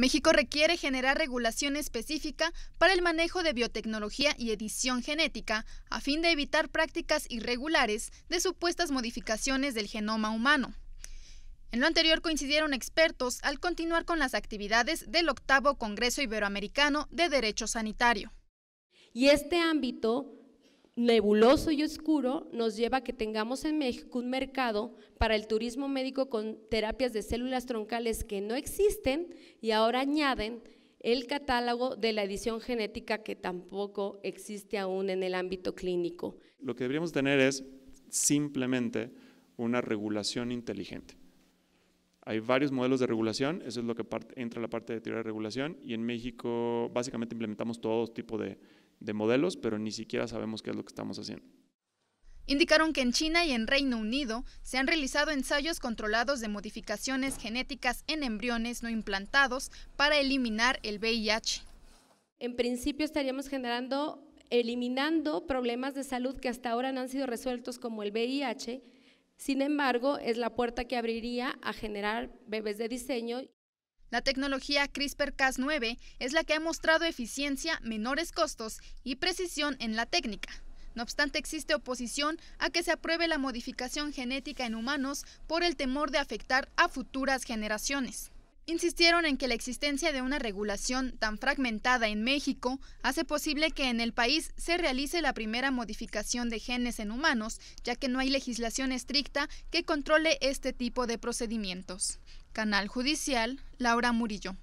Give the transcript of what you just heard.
México requiere generar regulación específica para el manejo de biotecnología y edición genética a fin de evitar prácticas irregulares de supuestas modificaciones del genoma humano. En lo anterior coincidieron expertos al continuar con las actividades del octavo Congreso Iberoamericano de Derecho Sanitario. Y este ámbito nebuloso y oscuro nos lleva a que tengamos en México un mercado para el turismo médico con terapias de células troncales que no existen y ahora añaden el catálogo de la edición genética que tampoco existe aún en el ámbito clínico. Lo que deberíamos tener es simplemente una regulación inteligente. Hay varios modelos de regulación, eso es lo que entra en la parte de teoría de regulación y en México básicamente implementamos todo tipo de, de modelos, pero ni siquiera sabemos qué es lo que estamos haciendo. Indicaron que en China y en Reino Unido se han realizado ensayos controlados de modificaciones genéticas en embriones no implantados para eliminar el VIH. En principio estaríamos generando, eliminando problemas de salud que hasta ahora no han sido resueltos como el VIH, sin embargo, es la puerta que abriría a generar bebés de diseño. La tecnología CRISPR-Cas9 es la que ha mostrado eficiencia, menores costos y precisión en la técnica. No obstante, existe oposición a que se apruebe la modificación genética en humanos por el temor de afectar a futuras generaciones. Insistieron en que la existencia de una regulación tan fragmentada en México hace posible que en el país se realice la primera modificación de genes en humanos, ya que no hay legislación estricta que controle este tipo de procedimientos. Canal Judicial, Laura Murillo.